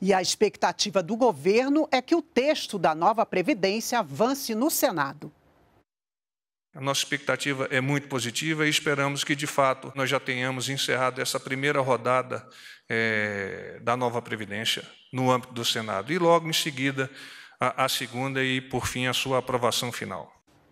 E a expectativa do governo é que o texto da nova Previdência avance no Senado. A nossa expectativa é muito positiva e esperamos que, de fato, nós já tenhamos encerrado essa primeira rodada é, da nova Previdência no âmbito do Senado. E logo em seguida, a, a segunda e, por fim, a sua aprovação final.